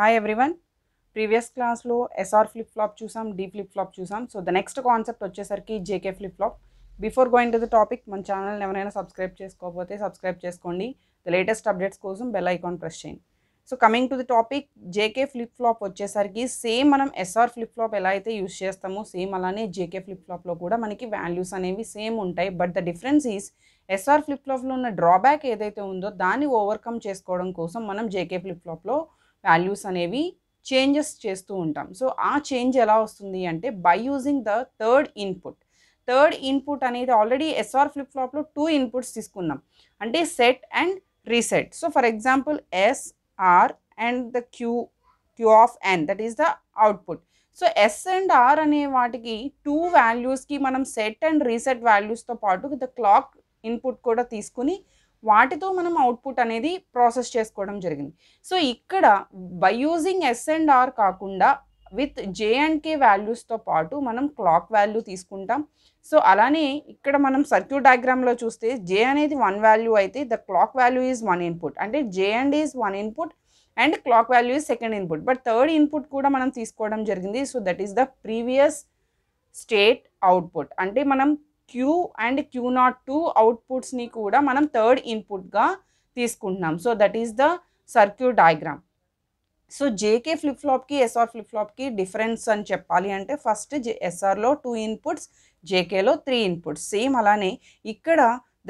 Hi everyone previous క్లాస్లో SR flip flop చూసాం D flip flop చూసాం సో ద నెక్స్ట్ కాన్సెప్ట్ వచ్చేసరికి JK flip flop before going to the topic మన ఛానల్ని ఎవరైనా సబ్స్క్రైబ్ చేసుకోకపోతే సబ్స్క్రైబ్ చేసుకోండి ద లేటెస్ట్ అప్డేట్స్ కోసం బెల్ ఐకాన్ ప్రెస్ చేయండి so coming to the topic JK flip flop వచ్చేసరికి సేమ్ మనం ఎస్ఆర్ ఫ్లిప్ ఫ్లాప్ ఎలా అయితే యూస్ చేస్తామో సేమ్ అలానే జేకే ఫ్లిప్ ఫ్లాప్లో కూడా మనకి వాల్యూస్ అనేవి సేమ్ ఉంటాయి but the difference is SR flip ఫ్లాప్లో ఉన్న డ్రాబ్యాక్ ఏదైతే ఉందో దాన్ని ఓవర్కమ్ చేసుకోవడం కోసం మనం జేకే ఫ్లిప్ ఫ్లాప్లో వాల్యూస్ అనేవి చేంజెస్ చేస్తూ ఉంటాం సో ఆ చేంజ్ ఎలా వస్తుంది అంటే by using the third input third input అనేది ఆల్రెడీ ఎస్ఆర్ ఫ్లిప్ ఫ్లాప్లో టూ ఇన్పుట్స్ తీసుకున్నాం అంటే set and reset so for example S R and the Q Q of N that is the output so yes and R అనే వాటికి two వాల్యూస్కి మనం set and reset వాల్యూస్తో పాటు the clock input కూడా తీసుకుని వాటితో మనం అవుట్పుట్ అనేది ప్రాసెస్ చేసుకోవడం జరిగింది సో ఇక్కడ by using S and R కాకుండా విత్ జే అండ్ కే వాల్యూస్తో పాటు మనం క్లాక్ వాల్యూ తీసుకుంటాం సో అలానే ఇక్కడ మనం సర్క్యూట్ డయాగ్రామ్లో చూస్తే జే అనేది వన్ వాల్యూ అయితే the clock value is one input అంటే J and is one input and clock value is second input but third input కూడా మనం తీసుకోవడం జరిగింది so that is the previous state output అంటే మనం Q and Q not two అవుట్పుట్స్ని కూడా మనం థర్డ్ ఇన్పుట్గా తీసుకుంటున్నాం so that is the circuit diagram so JK flip ఫ్లాప్కి ఎస్ఆర్ ఫ్లిప్ ఫ్లాప్కి డిఫరెన్స్ అని చెప్పాలి అంటే ఫస్ట్ ఎస్ఆర్లో టూ ఇన్పుట్స్ జేకేలో త్రీ ఇన్పుట్స్ సేమ్ అలానే ఇక్కడ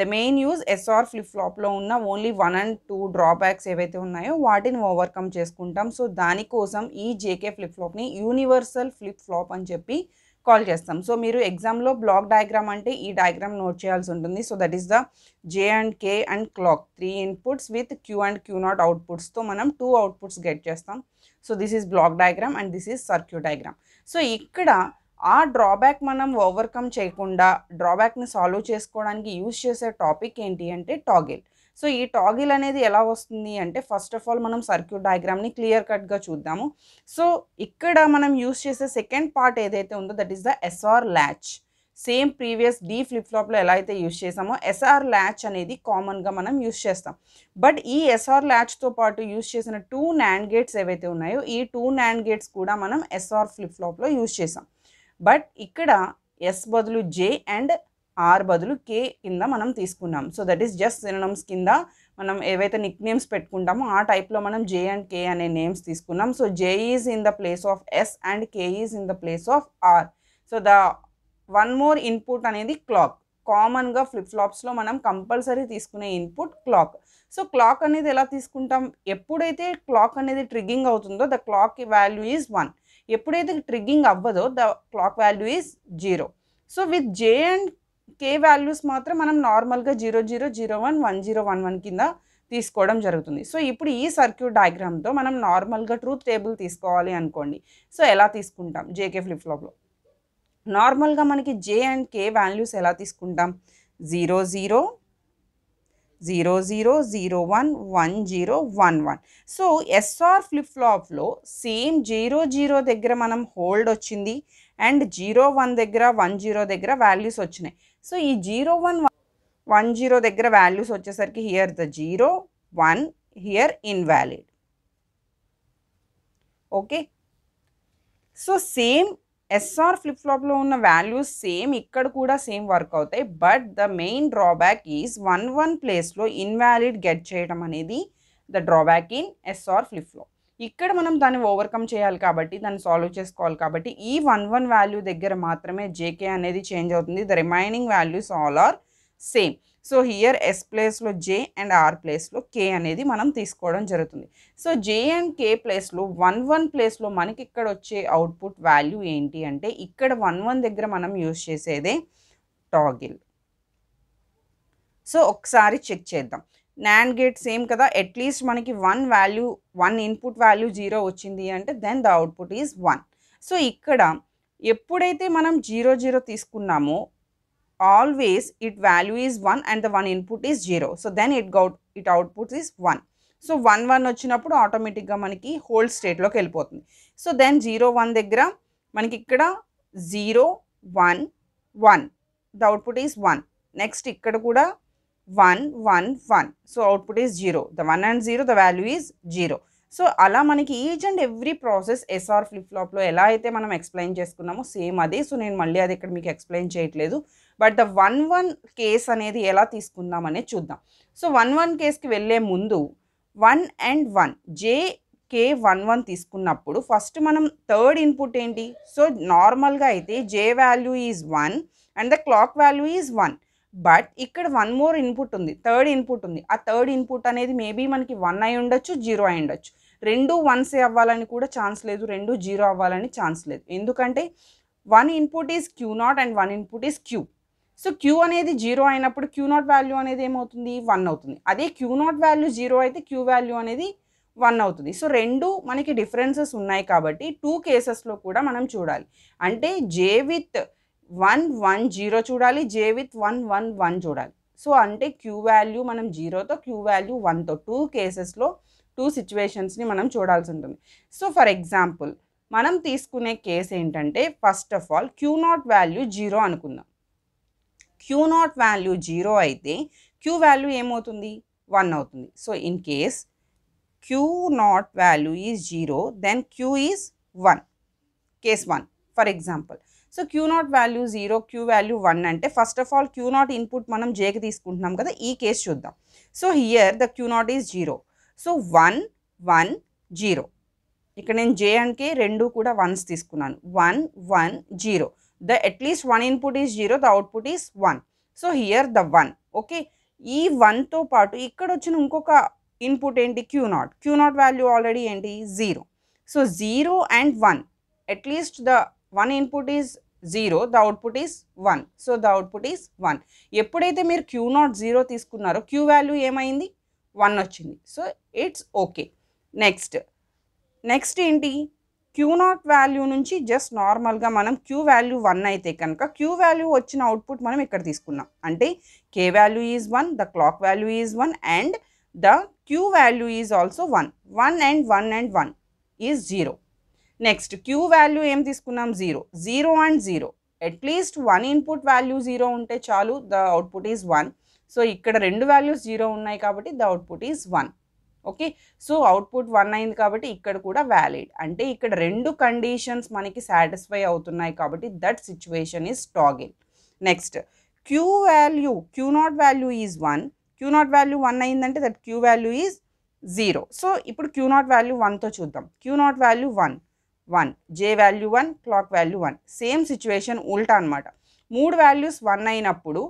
the main use SR flip ఫ్లాప్లో ఉన్న only one and two drawbacks ఏవైతే ఉన్నాయో వాటిని ఓవర్కమ్ చేసుకుంటాం సో దానికోసం ఈ జేకే ఫ్లిప్ ఫ్లాప్ని యూనివర్సల్ ఫ్లిప్ ఫ్లాప్ అని చెప్పి కాల్ చేస్తాం సో మీరు ఎగ్జామ్లో బ్లాక్ డయాగ్రామ్ అంటే ఈ డయాగ్రామ్ నోట్ చేయాల్సి ఉంటుంది so that is the J and K and clock three inputs with Q and Q not అవుట్పుట్స్తో మనం టూ అవుట్పుట్స్ గెట్ చేస్తాం so this is block diagram and this is circuit diagram so ఇక్కడ ఆ drawback మనం overcome చేయకుండా డ్రాబ్యాక్ని solve చేసుకోవడానికి use చేసే టాపిక్ ఏంటి అంటే టాగిల్ సో ఈ టాగిల్ అనేది ఎలా వస్తుంది అంటే ఫస్ట్ ఆఫ్ ఆల్ మనం సర్క్యూట్ డయాగ్రామ్ని క్లియర్ కట్గా చూద్దాము సో ఇక్కడ మనం యూస్ చేసే సెకండ్ పార్ట్ ఏదైతే ఉందో that is the SR latch same previous D flip ఫ్లాప్లో ఎలా అయితే యూస్ చేసామో ఎస్ఆర్ ల్యాచ్ అనేది కామన్గా మనం యూస్ చేస్తాం బట్ ఈ ఎస్ఆర్ ల్యాచ్తో పాటు యూస్ చేసిన టూ నాండ్ గేట్స్ ఏవైతే ఉన్నాయో ఈ టూ నాండ్ గేట్స్ కూడా మనం ఎస్ఆర్ ఫ్లిప్ ఫ్లాప్లో యూస్ చేసాం బట్ ఇక్కడ ఎస్ బదులు జే అండ్ ఆర్ బదులు కే కింద మనం తీసుకున్నాం so that is just synonyms కింద మనం ఏవైతే నిక్ నేమ్స్ పెట్టుకుంటామో ఆ టైప్లో మనం జే అండ్ కే అనే నేమ్స్ తీసుకున్నాం so J is in the place of S and K is in the place of R so the one more input అనేది క్లాక్ కామన్గా ఫ్లిప్ ఫ్లాప్స్లో మనం కంపల్సరీ తీసుకునే ఇన్పుట్ క్లాక్ సో క్లాక్ అనేది ఎలా తీసుకుంటాం ఎప్పుడైతే క్లాక్ అనేది ట్రిగ్గింగ్ అవుతుందో the clock value is one ఎప్పుడైతే ట్రిగ్గింగ్ అవ్వదో the clock value is zero so with J and K values మాత్రం మనం నార్మల్గా zero zero zero one one zero one one కింద తీసుకోవడం జరుగుతుంది సో ఇప్పుడు ఈ సర్క్యూట్ డయాగ్రామ్తో మనం నార్మల్గా ట్రూత్ టేబుల్ తీసుకోవాలి అనుకోండి సో ఎలా తీసుకుంటాం జేకే ఫ్లిప్ ఫ్లాప్లో నార్మల్గా మనకి జే అండ్ కే వాల్యూస్ ఎలా తీసుకుంటాం zero zero zero zero zero one one zero one one so SR flip ఫ్లాప్లో సేమ్ జీరో జీరో దగ్గర మనం హోల్డ్ వచ్చింది అండ్ జీరో వన్ దగ్గర వన్ జీరో దగ్గర వాల్యూస్ వచ్చినాయి సో ఈ జీరో వన్ వన్ జీరో దగ్గర వాల్యూస్ వచ్చేసరికి here the zero one here invalid okay so same SR flip ఫ్లాప్లో ఉన్న వాల్యూస్ సేమ్ ఇక్కడ కూడా సేమ్ వర్క్ అవుతాయి but the main drawback is one one ప్లేస్లో ఇన్వాలిడ్ గెట్ చేయడం అనేది the drawback in SR flip flop ఇక్కడ మనం దాన్ని ఓవర్కమ్ చేయాలి కాబట్టి దాన్ని సాల్వ్ చేసుకోవాలి కాబట్టి ఈ వన్ వన్ వాల్యూ దగ్గర మాత్రమే జేకే అనేది చేంజ్ అవుతుంది the remaining values all are same so here S ప్లేస్లో జే అండ్ ఆర్ ప్లేస్లో కే అనేది మనం తీసుకోవడం జరుగుతుంది సో జే అండ్ కే ప్లేస్లో వన్ వన్ ప్లేస్లో మనకి ఇక్కడ వచ్చే అవుట్పుట్ వాల్యూ ఏంటి అంటే ఇక్కడ వన్ వన్ దగ్గర మనం యూజ్ చేసేదే టాగిల్ సో ఒకసారి చెక్ చేద్దాం నాండ్ గేట్ సేమ్ కదా అట్లీస్ట్ మనకి one value one input value zero వచ్చింది అంటే then the output is one so ఇక్కడ ఎప్పుడైతే మనం జీరో జీరో తీసుకున్నామో always it value is one and the one input is zero so then it got it output is one so one one వచ్చినప్పుడు ఆటోమేటిక్గా మనకి hold స్టేట్లోకి వెళ్ళిపోతుంది so than zero one దగ్గర మనకి ఇక్కడ zero one one the output is one next ఇక్కడ కూడా one one one so output is zero the one and zero the value is zero so అలా మనకి each and every process SR flip ఫ్లాప్లో ఎలా అయితే మనం ఎక్స్ప్లెయిన్ చేసుకున్నామో same అదే సో నేను మళ్ళీ అది ఇక్కడ మీకు ఎక్స్ప్లెయిన్ చేయట్లేదు but the one one case అనేది ఎలా తీసుకుందాం అనేది చూద్దాం సో వన్ వన్ కేస్కి వెళ్ళే ముందు one and one J K one one తీసుకున్నప్పుడు ఫస్ట్ మనం థర్డ్ ఇన్పుట్ ఏంటి సో నార్మల్గా అయితే J value is one and the clock value is one but ఇక్కడ వన్ మోర్ ఇన్పుట్ ఉంది థర్డ్ ఇన్పుట్ ఉంది ఆ థర్డ్ ఇన్పుట్ అనేది మేబీ మనకి వన్ అయి ఉండొచ్చు జీరో అయి ఉండొచ్చు రెండు వన్సే అవ్వాలని కూడా ఛాన్స్ లేదు రెండు జీరో అవ్వాలని ఛాన్స్ లేదు ఎందుకంటే one input is Q not and one input is Q so Q అనేది జీరో అయినప్పుడు క్యూ నాట్ వాల్యూ అనేది ఏమవుతుంది వన్ అవుతుంది అదే క్యూ నాట్ వాల్యూ జీరో అయితే క్యూ వాల్యూ అనేది వన్ అవుతుంది సో రెండు మనకి డిఫరెన్సెస్ ఉన్నాయి కాబట్టి టూ కేసెస్లో కూడా మనం చూడాలి అంటే J with one one zero చూడాలి J with one one one చూడాలి సో అంటే క్యూ వాల్యూ మనం జీరోతో క్యూ వాల్యూ వన్తో టూ కేసెస్లో టూ సిచ్యువేషన్స్ని మనం చూడాల్సి ఉంటుంది సో ఫర్ ఎగ్జాంపుల్ మనం తీసుకునే కేసు ఏంటంటే first of all Q not value zero అనుకుందాం క్యూ నాట్ వాల్యూ జీరో అయితే క్యూ వాల్యూ ఏమవుతుంది వన్ అవుతుంది so in case Q not value is zero then Q is one case one for example so Q not value zero Q value one అంటే first of all Q not input మనం జేకి తీసుకుంటున్నాం కదా ఈ case చూద్దాం so here the Q not is zero so one one zero ఇక్కడ నేను J and K రెండు కూడా వన్స్ తీసుకున్నాను one one zero the at least one input is zero the output is one so here the one okay ఈ వన్తో పాటు ఇక్కడ వచ్చిన ఇంకొక ఇన్పుట్ ఏంటి Q not Q not value already ఏంటి zero so zero and one at least the one input is zero the output is one so the output is one ఎప్పుడైతే మీరు క్యూ నాట్ జీరో తీసుకున్నారో క్యూ వాల్యూ ఏమైంది one వచ్చింది so it's okay next next ఏంటి Q not value నుంచి just నార్మల్గా మనం queue value one అయితే కనుక క్యూ వాల్యూ వచ్చిన అవుట్పుట్ మనం ఇక్కడ తీసుకున్నాం అంటే K value is one the clock value is one and the Q value is also one one and one and one is zero next Q value ఏం తీసుకున్నాం zero zero and zero at least one input value zero ఉంటే చాలు the output is one so ఇక్కడ రెండు values zero ఉన్నాయి కాబట్టి the output is one okay so output one అయింది కాబట్టి ఇక్కడ కూడా వ్యాలిడ్ అంటే ఇక్కడ రెండు కండిషన్స్ మనకి సాటిస్ఫై అవుతున్నాయి కాబట్టి that situation is toggle next Q value Q not value is one Q not value one అయిందంటే that Q value is zero so ఇప్పుడు క్యూ నాట్ వాల్యూ వన్తో చూద్దాం Q not value one 1 j value 1 clock value 1 same situation ulta anamata mood values 1 aina appudu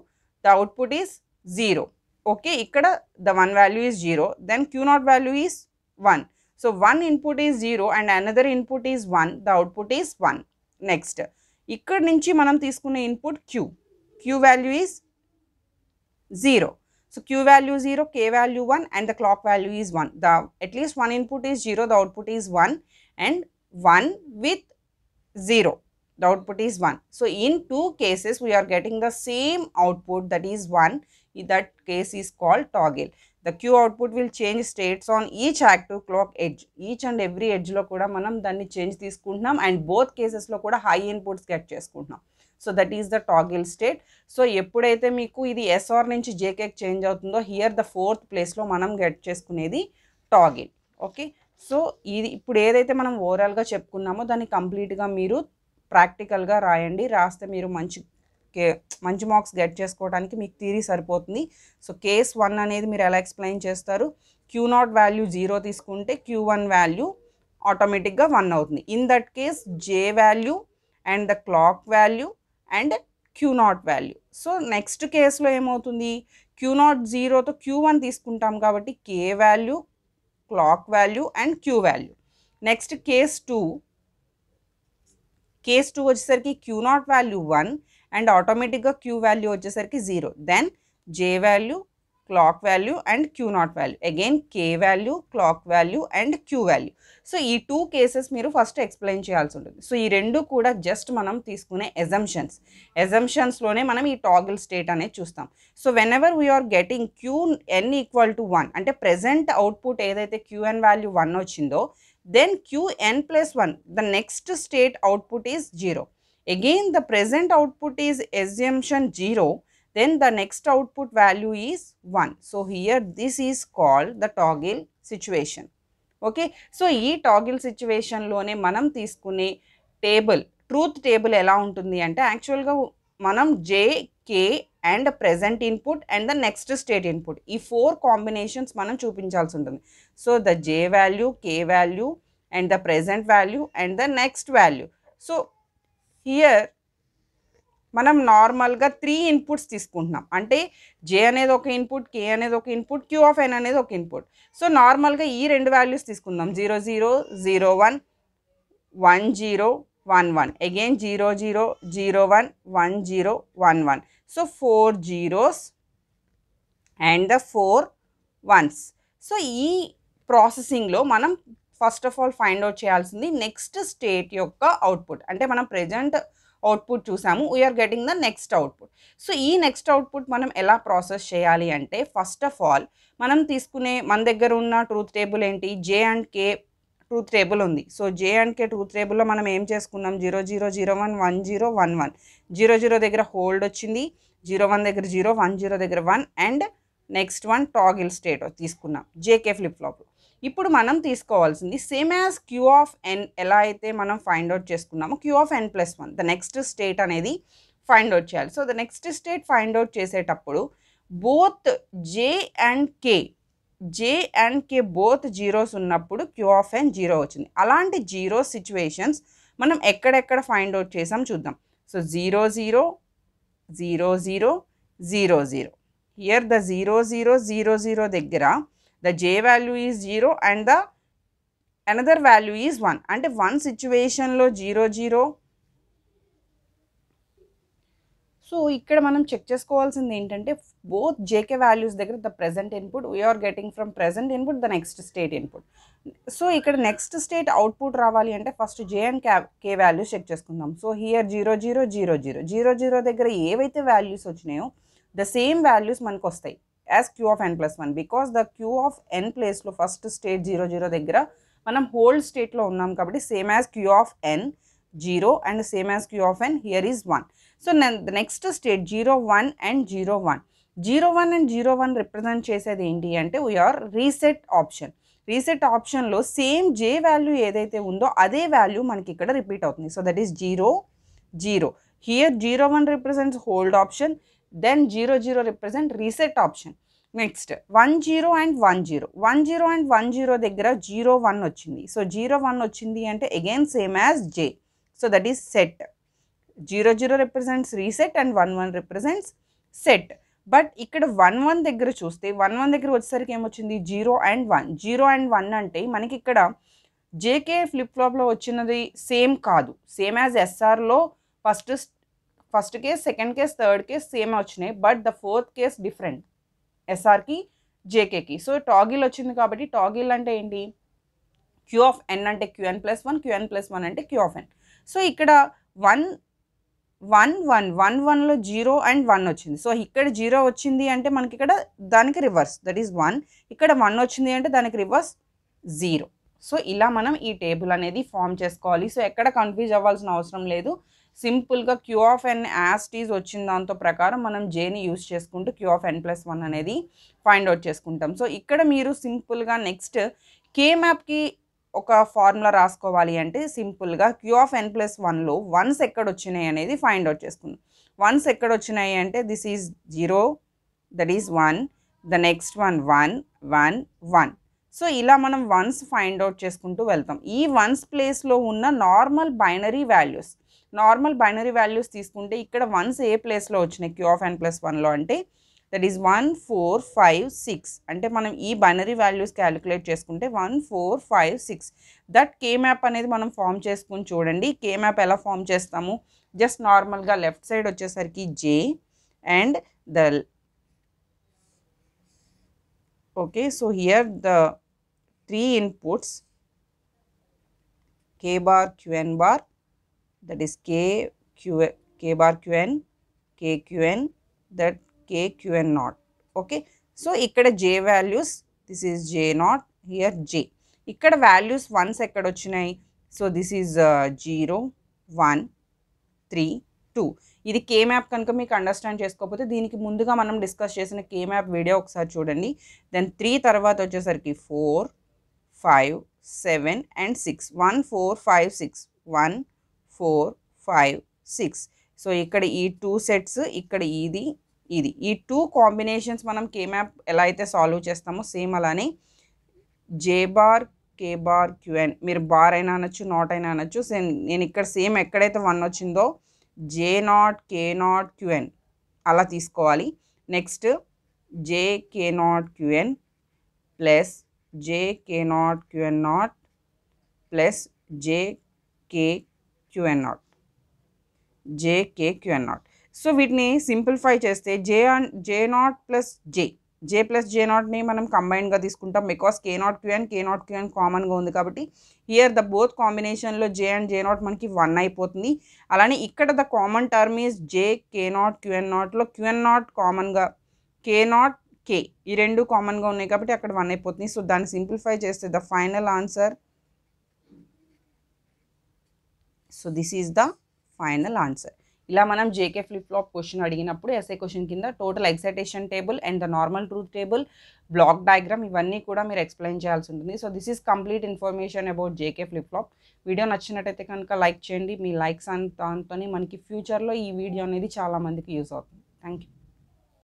the output is 0 okay ikkada the one value is 0 then q naught value is 1 so one input is 0 and another input is 1 the output is 1 next ikkada nunchi manam teeskune input q q value is 0 so q value 0 k value 1 and the clock value is 1 the at least one input is 0 the output is 1 and 1 with 0. The output is 1. So, in two cases, we are getting the same output that is 1. In that case is called toggle. The Q output will change states on each active clock edge. Each and every edge lo koda manam dani change this kundam and both cases lo koda high inputs get chest kundam. So that is the toggle state. So yepudaite meeku the S or ninch J change outundo here the fourth place lo manam get chest kunedi toggle. Okay. So ఇది ఇప్పుడు ఏదైతే మనం ఓవరాల్గా చెప్పుకున్నామో దాన్ని కంప్లీట్గా మీరు ప్రాక్టికల్గా రాయండి రాస్తే మీరు మంచి కే మంచి మార్క్స్ గెట్ చేసుకోవడానికి మీకు తీరి సరిపోతుంది సో కేస్ వన్ అనేది మీరు ఎలా ఎక్స్ప్లెయిన్ చేస్తారు క్యూ నాట్ వాల్యూ జీరో తీసుకుంటే క్యూ వన్ వాల్యూ ఆటోమేటిక్గా వన్ అవుతుంది in that case J value and the clock value and Q not value so next కేసులో ఏమవుతుంది క్యూ నాట్ జీరోతో క్యూ వన్ తీసుకుంటాం కాబట్టి K value clock value and Q value. Next case 2, case 2 వచ్చేసరికి Q naught value 1 and automatic గా Q value వచ్చేసరికి 0. Then J value clock value and q naught value again k value clock value and q value so ee two cases meeru first explain cheyalsu untundi so ee two kuda just manam teeskune assumptions assumptions lone manam ee toggle state ane chustam so whenever we are getting q n equal to 1 ante present output the q n value 1 ochindo then q n plus 1 the next state output is 0 again the present output is assumption 0 then the next output value is 1. So, here this is called the toggle situation. Okay so ఈ toggle సిచ్యువేషన్లోనే మనం తీసుకునే table truth table ఎలా ఉంటుంది అంటే యాక్చువల్గా మనం J K and present input and the next state input ఈ ఫోర్ కాంబినేషన్స్ మనం చూపించాల్సి ఉంటుంది so the J value K value and the present value and the next value so here మనం నార్మల్గా త్రీ ఇన్పుట్స్ తీసుకుంటున్నాం అంటే జే అనేది ఒక ఇన్పుట్ కే అనేది ఒక ఇన్పుట్ క్యూ ఆఫ్ ఎన్ అనేది ఒక ఇన్పుట్ సో నార్మల్గా ఈ రెండు వాల్యూస్ తీసుకుందాం zero zero zero one one zero one one again zero zero zero one one zero one one so four zeros and the four ones so ఈ ప్రాసెసింగ్లో మనం first of all find out చేయాల్సింది next state యొక్క output అంటే మనం present output చూసాము we're getting the next output so ఈ next output మనం ఎలా ప్రాసెస్ చేయాలి అంటే ఫస్ట్ ఆఫ్ ఆల్ మనం తీసుకునే మన దగ్గర ఉన్న ట్రూత్ టేబుల్ ఏంటి J and K truth table ఉంది సో జే అండ్ కే ట్రూత్ టేబుల్లో మనం ఏం చేసుకున్నాం zero zero zero one one zero one one zero zero దగ్గర హోల్డ్ వచ్చింది జీరో వన్ దగ్గర జీరో వన్ జీరో దగ్గర one and next one toggle state తీసుకున్నాం జేకే ఫ్లిప్ ఫ్లాప్ ఇప్పుడు మనం తీసుకోవాల్సింది same as Q of N ఎలా అయితే మనం ఫైండ్ అవుట్ చేసుకున్నామో Q of N plus one the next state అనేది ఫైండ్ అవుట్ చేయాలి so the next state find out చేసేటప్పుడు both J and K J and K both zeros ఉన్నప్పుడు Q of N zero వచ్చింది అలాంటి zero situations మనం ఎక్కడెక్కడ find out చేసాం చూద్దాం so zero zero zero zero zero zero here the zero zero zero zero దగ్గర the j value is 0 and the another value is one అంటే one సిచ్యువేషన్లో zero zero so ఇక్కడ మనం check చేసుకోవాల్సింది ఏంటంటే బోత్ జేకే వాల్యూస్ దగ్గర the present input we're getting from present input the next state input so ఇక్కడ next state output రావాలి అంటే first J and K values check చేసుకుందాం so here zero zero zero zero zero zero దగ్గర ఏవైతే వాల్యూస్ వచ్చినాయో the same values మనకు వస్తాయి as Q of N plus one because the Q of N ప్లేస్లో ఫస్ట్ స్టేట్ జీరో జీరో దగ్గర మనం హోల్డ్ స్టేట్లో ఉన్నాం కాబట్టి same as Q of N zero and same as Q of N here is one so next state zero one and zero one zero one and zero one represent చేసేది ఏంటి అంటే we're reset option reset ఆప్షన్లో same J value ఏదైతే ఉందో అదే value మనకి ఇక్కడ repeat అవుతుంది so that is zero zero here zero one represents hold option then zero zero represent reset option next one zero and one zero one zero and one zero దగ్గర zero one వచ్చింది so zero one వచ్చింది అంటే again same as J so that is set zero zero represents reset and one one represents set but ఇక్కడ one one దగ్గర చూస్తే one one దగ్గర వచ్చేసరికి ఏమొచ్చింది zero and one zero and one అంటే మనకి ఇక్కడ జేకే ఫ్లిప్ ఫ్లాప్లో వచ్చినది సేమ్ కాదు సేమ్ యాజ్ ఎస్ఆర్లో first first case second case third case same వచ్చినాయి but the fourth case different ఎస్ఆర్కి జేకేకి సో టాగిల్ వచ్చింది కాబట్టి టాగిల్ అంటే ఏంటి క్యూ ఆఫ్ ఎన్ అంటే QN plus one QN plus one అంటే క్యూ ఆఫ్ ఎన్ సో ఇక్కడ వన్ వన్ వన్ వన్ వన్లో జీరో అండ్ వన్ వచ్చింది సో ఇక్కడ జీరో వచ్చింది అంటే మనకి ఇక్కడ దానికి రివర్స్ దట్ ఈస్ వన్ ఇక్కడ వన్ వచ్చింది అంటే దానికి రివర్స్ జీరో సో ఇలా మనం ఈ టేబుల్ అనేది ఫామ్ చేసుకోవాలి సో ఎక్కడ కన్ఫ్యూజ్ అవ్వాల్సిన అవసరం లేదు సింపుల్గా క్యూ ఆఫ్ ఎన్ యాస్టీస్ వచ్చిన దాంతో ప్రకారం మనం జేని యూస్ చేసుకుంటూ Q of N plus one అనేది ఫైండ్ అవుట్ చేసుకుంటాం సో ఇక్కడ మీరు సింపుల్గా నెక్స్ట్ కే మ్యాప్కి ఒక ఫార్ములా రాసుకోవాలి అంటే సింపుల్గా క్యూ ఆఫ్ ఎన్ ప్లస్ వన్లో వన్స్ ఎక్కడ వచ్చినాయి అనేది ఫైండ్ అవుట్ చేసుకుందాం వన్స్ ఎక్కడ వచ్చినాయి అంటే this is zero that is one the next one one one one so ఇలా మనం వన్స్ ఫైండ్ అవుట్ చేసుకుంటూ వెళ్తాం ఈ వన్స్ ప్లేస్లో ఉన్న normal binary values normal binary values తీసుకుంటే ఇక్కడ వన్స్ ఏ ప్లేస్లో వచ్చినాయి క్యూ ఆఫ్ ఎన్ ప్లస్ వన్లో అంటే that is one four five six అంటే మనం ఈ బైనరీ వాల్యూస్ క్యాలిక్యులేట్ చేసుకుంటే one four five six that K map అనేది మనం ఫామ్ చేసుకుని చూడండి కే మ్యాప్ ఎలా ఫామ్ చేస్తాము జస్ట్ నార్మల్గా లెఫ్ట్ సైడ్ వచ్చేసరికి J and the okay so here the three inputs K bar QN bar that is k q k bar qn k qn that k qn naught okay so ikkada j values this is j naught here j ikkada values ones ekkada vachinai so this is zero one three two ఇది K map కనుక మీకు understand చేసుకోకపోతే దీనికి ముందుగా మనం discuss చేసిన K map video ఒకసారి చూడండి దెన్ త్రీ తర్వాత వచ్చేసరికి four five seven and six one four five six one four five six so ఇక్కడ ఈ టూ సెట్స్ ఇక్కడ ఇది ఇది ఈ టూ కాంబినేషన్స్ మనం కే మ్యాప్ ఎలా అయితే సాల్వ్ చేస్తామో సేమ్ అలానే J bar K bar QN మీరు బార్ అయినా అనొచ్చు నాట్ అయినా అనొచ్చు సేమ్ నేను ఇక్కడ సేమ్ ఎక్కడైతే వన్ వచ్చిందో J not K not QN అలా తీసుకోవాలి next J K not QN plus J K not QN not plus J K QN not JK QN not so వీటిని సింప్లిఫై చేస్తే J J not plus J J plus J నాట్ని మనం కంబైన్గా తీసుకుంటాం because K not QN K not QN కామన్గా ఉంది కాబట్టి here the both కాంబినేషన్లో జే అండ్ జే నాట్ మనకి వన్ అయిపోతుంది అలానే ఇక్కడ the common term is J K not QN నాట్లో క్యూఎన్ నాట్ కామన్గా కే నాట్ కే ఈ రెండు కామన్గా ఉన్నాయి కాబట్టి అక్కడ వన్ అయిపోతుంది సో దాన్ని సింప్లిఫై చేస్తే the final answer so this is the final answer ఇలా మనం జేకే ఫ్లిప్ ఫ్లాప్ క్వశ్చన్ అడిగినప్పుడు ఎస్ఐ క్వశ్చన్ కింద total excitation table and the normal truth table block diagram ఇవన్నీ కూడా మీరు ఎక్స్ప్లెయిన్ చేయాల్సి ఉంటుంది so this is complete information about JK flip flop video నచ్చినట్టయితే కనుక లైక్ చేయండి మీ లైక్స్ అంత దాంతో మనకి ఫ్యూచర్లో ఈ వీడియో అనేది చాలామందికి యూజ్ అవుతుంది థ్యాంక్ యూ